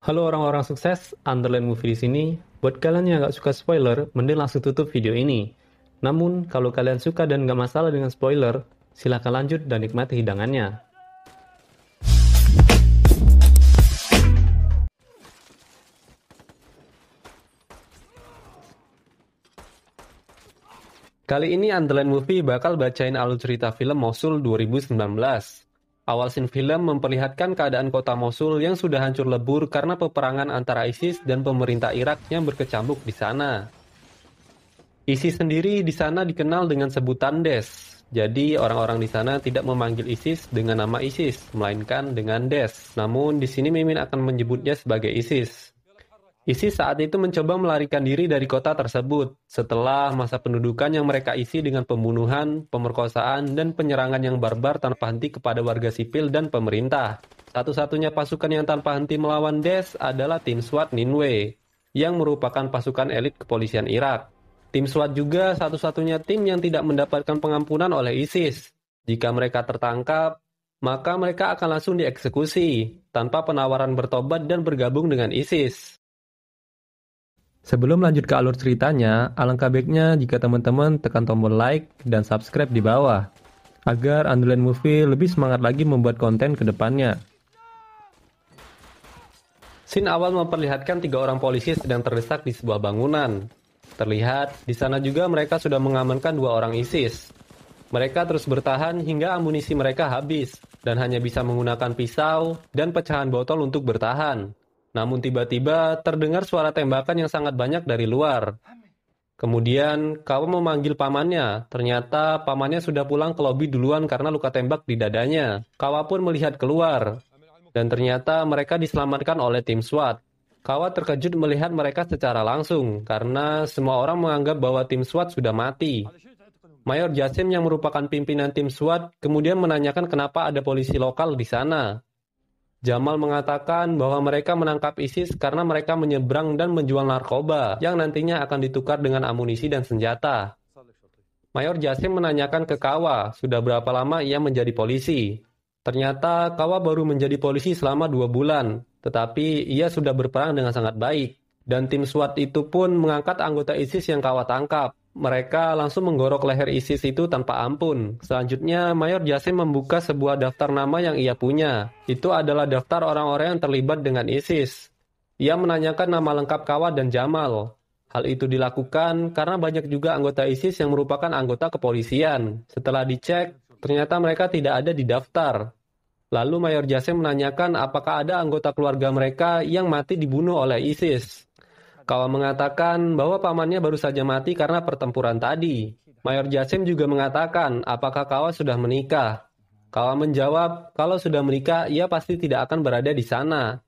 Halo orang-orang sukses, Underline Movie di sini. Buat kalian yang nggak suka spoiler, mending langsung tutup video ini. Namun, kalau kalian suka dan nggak masalah dengan spoiler, silahkan lanjut dan nikmati hidangannya. Kali ini Underline Movie bakal bacain alur cerita film Mosul 2019. Awal sin film memperlihatkan keadaan kota Mosul yang sudah hancur lebur karena peperangan antara ISIS dan pemerintah Irak yang berkecambuk di sana. ISIS sendiri di sana dikenal dengan sebutan DES. Jadi orang-orang di sana tidak memanggil ISIS dengan nama ISIS, melainkan dengan DES. Namun di sini Mimin akan menyebutnya sebagai ISIS. ISIS saat itu mencoba melarikan diri dari kota tersebut setelah masa pendudukan yang mereka isi dengan pembunuhan, pemerkosaan, dan penyerangan yang barbar tanpa henti kepada warga sipil dan pemerintah. Satu-satunya pasukan yang tanpa henti melawan Des adalah tim SWAT Ninwe, yang merupakan pasukan elit kepolisian Irak. Tim SWAT juga satu-satunya tim yang tidak mendapatkan pengampunan oleh ISIS. Jika mereka tertangkap, maka mereka akan langsung dieksekusi tanpa penawaran bertobat dan bergabung dengan ISIS. Sebelum lanjut ke alur ceritanya, alangkah baiknya jika teman-teman tekan tombol like dan subscribe di bawah, agar Andalan Movie lebih semangat lagi membuat konten ke depannya. Scene awal memperlihatkan tiga orang polisi sedang terdesak di sebuah bangunan. Terlihat, di sana juga mereka sudah mengamankan dua orang ISIS. Mereka terus bertahan hingga amunisi mereka habis, dan hanya bisa menggunakan pisau dan pecahan botol untuk bertahan. Namun tiba-tiba terdengar suara tembakan yang sangat banyak dari luar. Kemudian Kawa memanggil pamannya. Ternyata pamannya sudah pulang ke lobi duluan karena luka tembak di dadanya. Kawa pun melihat keluar. Dan ternyata mereka diselamatkan oleh tim SWAT. Kawa terkejut melihat mereka secara langsung karena semua orang menganggap bahwa tim SWAT sudah mati. Mayor Jasim yang merupakan pimpinan tim SWAT kemudian menanyakan kenapa ada polisi lokal di sana. Jamal mengatakan bahwa mereka menangkap ISIS karena mereka menyeberang dan menjual narkoba yang nantinya akan ditukar dengan amunisi dan senjata. Mayor Jasim menanyakan ke Kawa, sudah berapa lama ia menjadi polisi? Ternyata Kawa baru menjadi polisi selama dua bulan, tetapi ia sudah berperang dengan sangat baik. Dan tim SWAT itu pun mengangkat anggota ISIS yang Kawa tangkap. Mereka langsung menggorok leher ISIS itu tanpa ampun. Selanjutnya, Mayor Jasim membuka sebuah daftar nama yang ia punya. Itu adalah daftar orang-orang yang terlibat dengan ISIS. Ia menanyakan nama lengkap Kawat dan Jamal. Hal itu dilakukan karena banyak juga anggota ISIS yang merupakan anggota kepolisian. Setelah dicek, ternyata mereka tidak ada di daftar. Lalu Mayor Jasim menanyakan apakah ada anggota keluarga mereka yang mati dibunuh oleh ISIS. Kawa mengatakan bahwa pamannya baru saja mati karena pertempuran tadi. Mayor Jasim juga mengatakan, apakah Kawa sudah menikah? Kawa menjawab, kalau sudah menikah, ia pasti tidak akan berada di sana.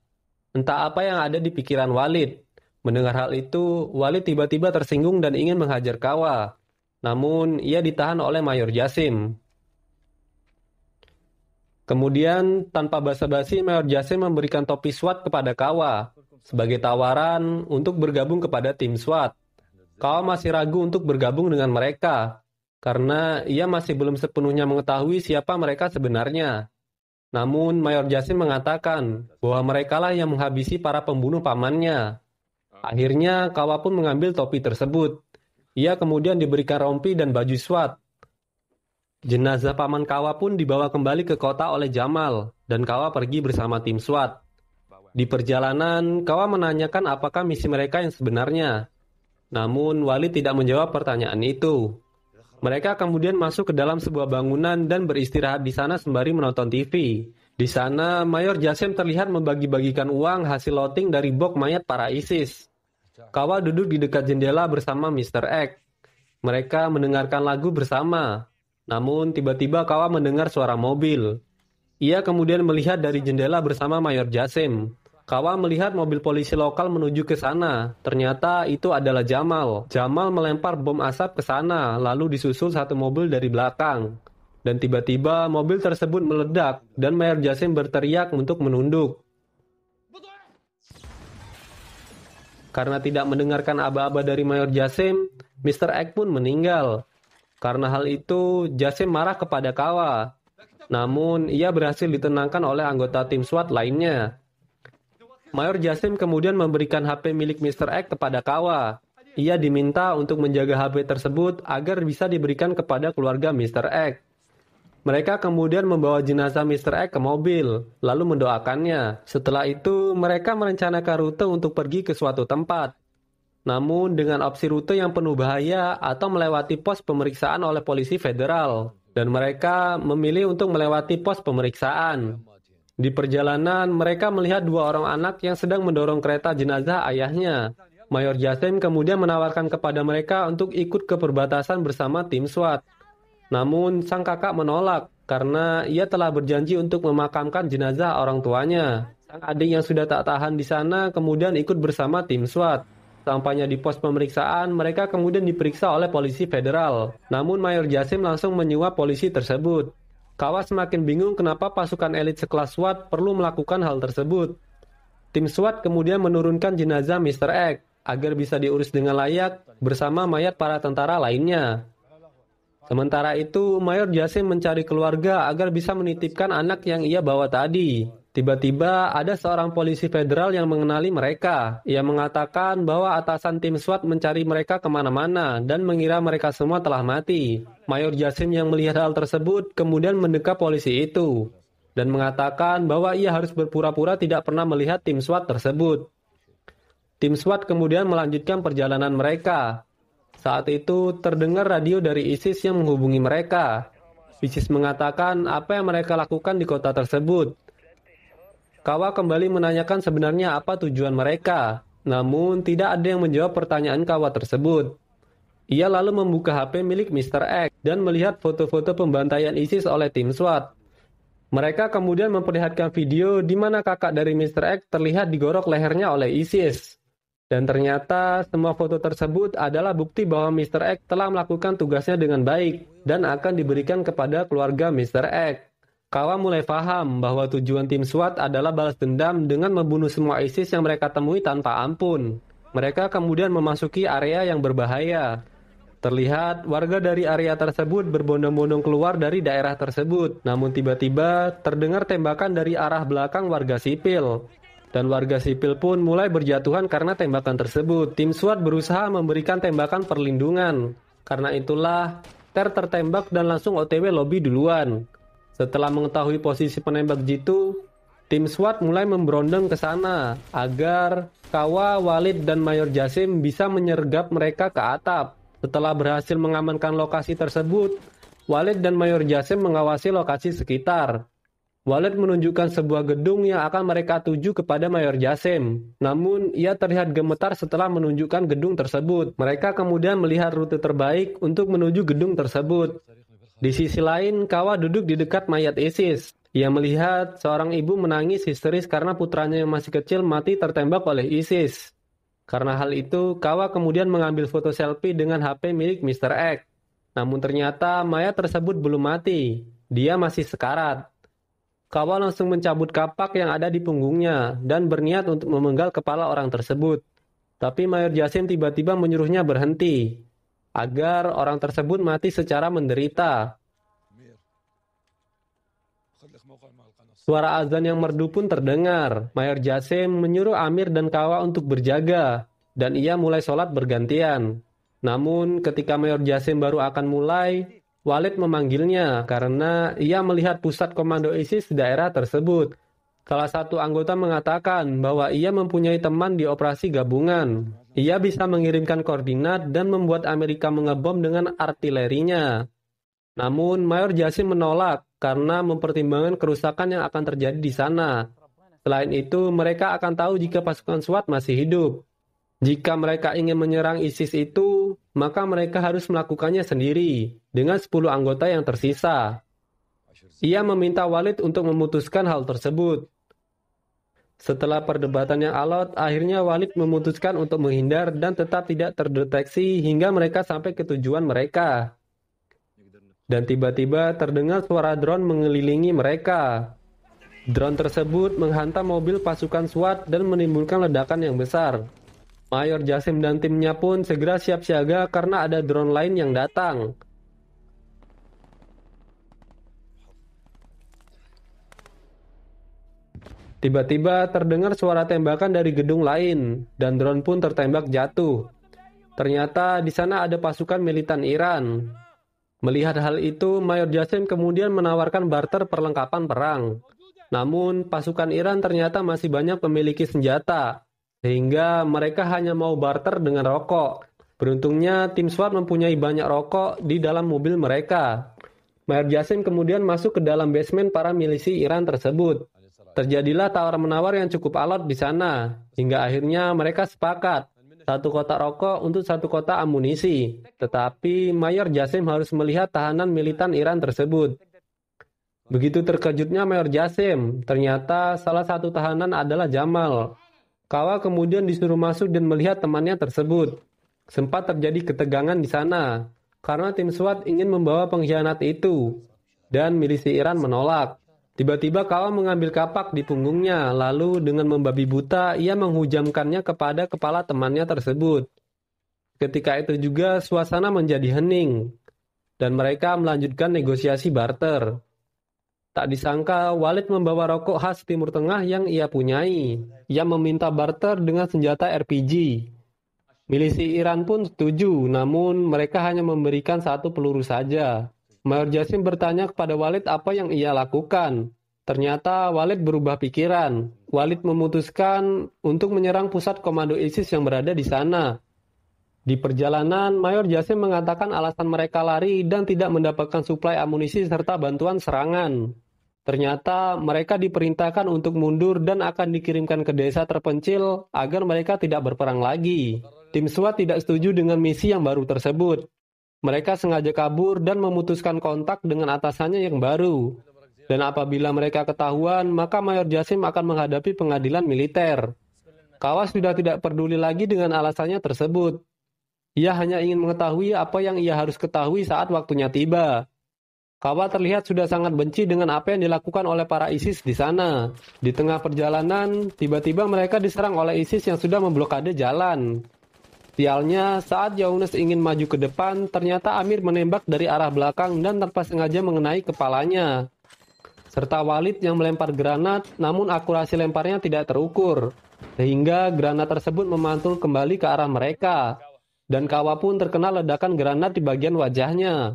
Entah apa yang ada di pikiran Walid. Mendengar hal itu, Walid tiba-tiba tersinggung dan ingin menghajar Kawa. Namun, ia ditahan oleh Mayor Jasim. Kemudian, tanpa basa-basi, Mayor Jasim memberikan topi SWAT kepada Kawa sebagai tawaran untuk bergabung kepada tim SWAT. Kau masih ragu untuk bergabung dengan mereka karena ia masih belum sepenuhnya mengetahui siapa mereka sebenarnya. Namun, Mayor Jasin mengatakan bahwa merekalah yang menghabisi para pembunuh pamannya. Akhirnya, Kawa pun mengambil topi tersebut. Ia kemudian diberikan rompi dan baju SWAT. Jenazah paman Kawa pun dibawa kembali ke kota oleh Jamal, dan Kawa pergi bersama tim SWAT. Di perjalanan, Kawa menanyakan apakah misi mereka yang sebenarnya. Namun, Wali tidak menjawab pertanyaan itu. Mereka kemudian masuk ke dalam sebuah bangunan dan beristirahat di sana sembari menonton TV. Di sana, Mayor Jasem terlihat membagi-bagikan uang hasil loting dari bok mayat para ISIS. Kawa duduk di dekat jendela bersama Mr. X. Mereka mendengarkan lagu bersama. Namun, tiba-tiba Kawa mendengar suara mobil. Ia kemudian melihat dari jendela bersama Mayor Jasim. Kawa melihat mobil polisi lokal menuju ke sana. Ternyata itu adalah Jamal. Jamal melempar bom asap ke sana, lalu disusul satu mobil dari belakang. Dan tiba-tiba mobil tersebut meledak dan Mayor Jasim berteriak untuk menunduk. Karena tidak mendengarkan aba-aba dari Mayor Jasim, Mr. Egg pun meninggal. Karena hal itu, Jasim marah kepada Kawa. Namun, ia berhasil ditenangkan oleh anggota tim SWAT lainnya. Mayor Jasim kemudian memberikan HP milik Mr. X kepada Kawa. Ia diminta untuk menjaga HP tersebut agar bisa diberikan kepada keluarga Mr. X. Mereka kemudian membawa jenazah Mr. X ke mobil, lalu mendoakannya. Setelah itu, mereka merencanakan rute untuk pergi ke suatu tempat. Namun, dengan opsi rute yang penuh bahaya atau melewati pos pemeriksaan oleh polisi federal, dan mereka memilih untuk melewati pos pemeriksaan. Di perjalanan, mereka melihat dua orang anak yang sedang mendorong kereta jenazah ayahnya. Mayor Jasim kemudian menawarkan kepada mereka untuk ikut ke perbatasan bersama tim SWAT. Namun, sang kakak menolak karena ia telah berjanji untuk memakamkan jenazah orang tuanya. Sang adik yang sudah tak tahan di sana kemudian ikut bersama tim SWAT. Sampainya di pos pemeriksaan, mereka kemudian diperiksa oleh polisi federal. Namun Mayor Jasim langsung menyuap polisi tersebut. Kawas semakin bingung kenapa pasukan elit sekelas SWAT perlu melakukan hal tersebut. Tim SWAT kemudian menurunkan jenazah Mr. X agar bisa diurus dengan layak bersama mayat para tentara lainnya. Sementara itu, Mayor Jasim mencari keluarga agar bisa menitipkan anak yang ia bawa tadi. Tiba-tiba ada seorang polisi federal yang mengenali mereka. Ia mengatakan bahwa atasan tim SWAT mencari mereka kemana-mana dan mengira mereka semua telah mati. Mayor Jasim yang melihat hal tersebut kemudian mendekat polisi itu dan mengatakan bahwa ia harus berpura-pura tidak pernah melihat tim SWAT tersebut. Tim SWAT kemudian melanjutkan perjalanan mereka. Saat itu terdengar radio dari ISIS yang menghubungi mereka. ISIS mengatakan apa yang mereka lakukan di kota tersebut Kawa kembali menanyakan sebenarnya apa tujuan mereka, namun tidak ada yang menjawab pertanyaan Kawa tersebut. Ia lalu membuka HP milik Mr. X dan melihat foto-foto pembantaian ISIS oleh tim SWAT. Mereka kemudian memperlihatkan video di mana kakak dari Mr. X terlihat digorok lehernya oleh ISIS. Dan ternyata semua foto tersebut adalah bukti bahwa Mr. X telah melakukan tugasnya dengan baik dan akan diberikan kepada keluarga Mr. X. Kawa mulai paham bahwa tujuan tim SWAT adalah balas dendam dengan membunuh semua ISIS yang mereka temui tanpa ampun. Mereka kemudian memasuki area yang berbahaya. Terlihat warga dari area tersebut berbondong-bondong keluar dari daerah tersebut. Namun tiba-tiba terdengar tembakan dari arah belakang warga sipil. Dan warga sipil pun mulai berjatuhan karena tembakan tersebut. Tim SWAT berusaha memberikan tembakan perlindungan. Karena itulah, Ter tertembak dan langsung OTW lobby duluan. Setelah mengetahui posisi penembak Jitu, tim SWAT mulai memberondong ke sana agar Kawa, Walid, dan Mayor Jasim bisa menyergap mereka ke atap. Setelah berhasil mengamankan lokasi tersebut, Walid dan Mayor Jasim mengawasi lokasi sekitar. Walid menunjukkan sebuah gedung yang akan mereka tuju kepada Mayor Jasim. Namun, ia terlihat gemetar setelah menunjukkan gedung tersebut. Mereka kemudian melihat rute terbaik untuk menuju gedung tersebut. Di sisi lain, Kawa duduk di dekat mayat ISIS. Ia melihat seorang ibu menangis histeris karena putranya yang masih kecil mati tertembak oleh ISIS. Karena hal itu, Kawa kemudian mengambil foto selfie dengan HP milik Mr. X. Namun ternyata mayat tersebut belum mati. Dia masih sekarat. Kawa langsung mencabut kapak yang ada di punggungnya dan berniat untuk memenggal kepala orang tersebut. Tapi Mayor Jasim tiba-tiba menyuruhnya berhenti agar orang tersebut mati secara menderita. Suara azan yang merdu pun terdengar. Mayor Jasim menyuruh Amir dan Kawa untuk berjaga, dan ia mulai sholat bergantian. Namun, ketika Mayor Jasim baru akan mulai, Walid memanggilnya karena ia melihat pusat komando ISIS di daerah tersebut. Salah satu anggota mengatakan bahwa ia mempunyai teman di operasi gabungan. Ia bisa mengirimkan koordinat dan membuat Amerika mengebom dengan artilerinya. Namun, Mayor Jasin menolak karena mempertimbangkan kerusakan yang akan terjadi di sana. Selain itu, mereka akan tahu jika pasukan SWAT masih hidup. Jika mereka ingin menyerang ISIS itu, maka mereka harus melakukannya sendiri dengan 10 anggota yang tersisa. Ia meminta Walid untuk memutuskan hal tersebut. Setelah perdebatan yang alot, akhirnya Walid memutuskan untuk menghindar dan tetap tidak terdeteksi hingga mereka sampai ke tujuan mereka. Dan tiba-tiba terdengar suara drone mengelilingi mereka. Drone tersebut menghantam mobil pasukan SWAT dan menimbulkan ledakan yang besar. Mayor Jasim dan timnya pun segera siap siaga karena ada drone lain yang datang. Tiba-tiba terdengar suara tembakan dari gedung lain, dan drone pun tertembak jatuh. Ternyata di sana ada pasukan militan Iran. Melihat hal itu, Mayor Jasim kemudian menawarkan barter perlengkapan perang. Namun, pasukan Iran ternyata masih banyak memiliki senjata, sehingga mereka hanya mau barter dengan rokok. Beruntungnya, tim SWAT mempunyai banyak rokok di dalam mobil mereka. Mayor Jasim kemudian masuk ke dalam basement para milisi Iran tersebut. Terjadilah tawar-menawar yang cukup alot di sana, hingga akhirnya mereka sepakat satu kotak rokok untuk satu kotak amunisi. Tetapi Mayor Jasim harus melihat tahanan militan Iran tersebut. Begitu terkejutnya Mayor Jasim, ternyata salah satu tahanan adalah Jamal. Kawa kemudian disuruh masuk dan melihat temannya tersebut. Sempat terjadi ketegangan di sana, karena tim SWAT ingin membawa pengkhianat itu, dan milisi Iran menolak. Tiba-tiba Kawa mengambil kapak di punggungnya, lalu dengan membabi buta ia menghujamkannya kepada kepala temannya tersebut. Ketika itu juga suasana menjadi hening, dan mereka melanjutkan negosiasi barter. Tak disangka Walid membawa rokok khas Timur Tengah yang ia punyai. Ia meminta barter dengan senjata RPG. Milisi Iran pun setuju, namun mereka hanya memberikan satu peluru saja. Mayor Jasim bertanya kepada Walid apa yang ia lakukan. Ternyata Walid berubah pikiran. Walid memutuskan untuk menyerang pusat komando ISIS yang berada di sana. Di perjalanan, Mayor Jasim mengatakan alasan mereka lari dan tidak mendapatkan suplai amunisi serta bantuan serangan. Ternyata mereka diperintahkan untuk mundur dan akan dikirimkan ke desa terpencil agar mereka tidak berperang lagi. Tim SWAT tidak setuju dengan misi yang baru tersebut. Mereka sengaja kabur dan memutuskan kontak dengan atasannya yang baru. Dan apabila mereka ketahuan, maka Mayor Jasim akan menghadapi pengadilan militer. Kawas sudah tidak peduli lagi dengan alasannya tersebut. Ia hanya ingin mengetahui apa yang ia harus ketahui saat waktunya tiba. Kawa terlihat sudah sangat benci dengan apa yang dilakukan oleh para ISIS di sana. Di tengah perjalanan, tiba-tiba mereka diserang oleh ISIS yang sudah memblokade jalan. Sialnya, saat Yaunes ingin maju ke depan, ternyata Amir menembak dari arah belakang dan tanpa sengaja mengenai kepalanya. Serta Walid yang melempar granat, namun akurasi lemparnya tidak terukur. Sehingga granat tersebut memantul kembali ke arah mereka. Dan Kawa pun terkena ledakan granat di bagian wajahnya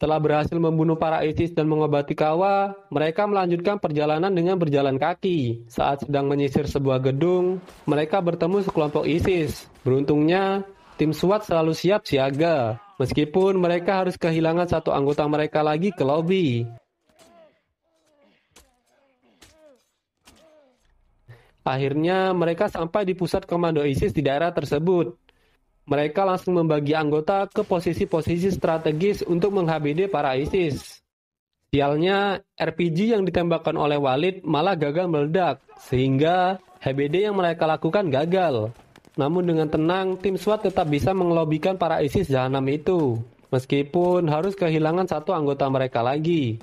telah berhasil membunuh para ISIS dan mengobati Kawa, mereka melanjutkan perjalanan dengan berjalan kaki. Saat sedang menyisir sebuah gedung, mereka bertemu sekelompok ISIS. Beruntungnya, tim SWAT selalu siap siaga, meskipun mereka harus kehilangan satu anggota mereka lagi ke lobi. Akhirnya, mereka sampai di pusat komando ISIS di daerah tersebut. Mereka langsung membagi anggota ke posisi-posisi strategis untuk menghabidi para ISIS. Sialnya, RPG yang ditembakkan oleh Walid malah gagal meledak, sehingga HBD yang mereka lakukan gagal. Namun dengan tenang, tim SWAT tetap bisa mengelobikan para ISIS jahanam itu, meskipun harus kehilangan satu anggota mereka lagi.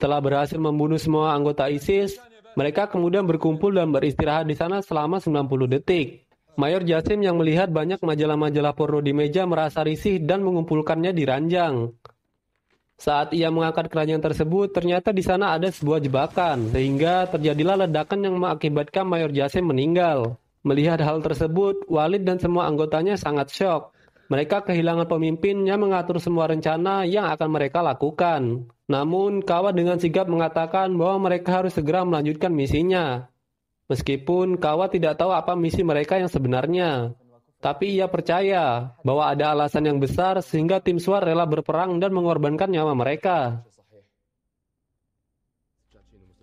Setelah berhasil membunuh semua anggota ISIS, mereka kemudian berkumpul dan beristirahat di sana selama 90 detik. Mayor Jasim yang melihat banyak majalah-majalah porno di meja merasa risih dan mengumpulkannya di ranjang. Saat ia mengangkat keranjang tersebut, ternyata di sana ada sebuah jebakan, sehingga terjadilah ledakan yang mengakibatkan Mayor Jasim meninggal. Melihat hal tersebut, Walid dan semua anggotanya sangat shock. Mereka kehilangan pemimpin yang mengatur semua rencana yang akan mereka lakukan. Namun, Kawat dengan sigap mengatakan bahwa mereka harus segera melanjutkan misinya. Meskipun Kawa tidak tahu apa misi mereka yang sebenarnya, tapi ia percaya bahwa ada alasan yang besar sehingga tim suar rela berperang dan mengorbankan nyawa mereka.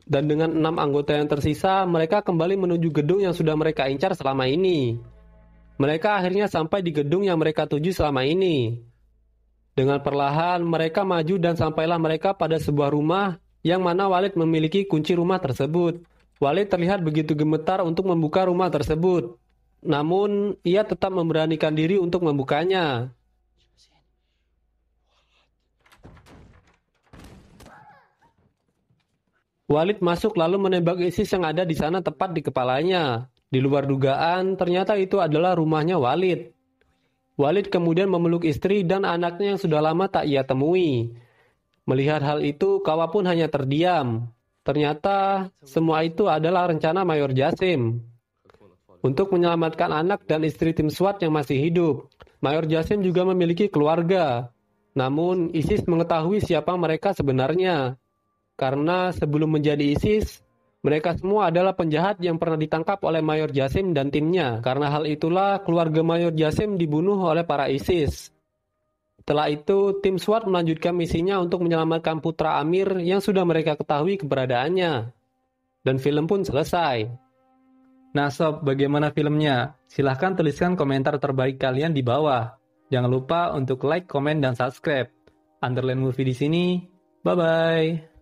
Dan dengan enam anggota yang tersisa, mereka kembali menuju gedung yang sudah mereka incar selama ini. Mereka akhirnya sampai di gedung yang mereka tuju selama ini. Dengan perlahan mereka maju dan sampailah mereka pada sebuah rumah yang mana Walid memiliki kunci rumah tersebut. Walid terlihat begitu gemetar untuk membuka rumah tersebut. Namun ia tetap memberanikan diri untuk membukanya. Walid masuk lalu menembak ISIS yang ada di sana tepat di kepalanya. Di luar dugaan, ternyata itu adalah rumahnya Walid. Walid kemudian memeluk istri dan anaknya yang sudah lama tak ia temui. Melihat hal itu, Kawa pun hanya terdiam. Ternyata semua itu adalah rencana Mayor Jasim untuk menyelamatkan anak dan istri tim SWAT yang masih hidup. Mayor Jasim juga memiliki keluarga. Namun ISIS mengetahui siapa mereka sebenarnya. Karena sebelum menjadi ISIS, mereka semua adalah penjahat yang pernah ditangkap oleh Mayor Jasim dan timnya. Karena hal itulah keluarga Mayor Jasim dibunuh oleh para ISIS. Setelah itu, tim SWAT melanjutkan misinya untuk menyelamatkan putra Amir yang sudah mereka ketahui keberadaannya. Dan film pun selesai. Nah sob, bagaimana filmnya? Silahkan tuliskan komentar terbaik kalian di bawah. Jangan lupa untuk like, komen, dan subscribe. Underline Movie di sini. Bye-bye.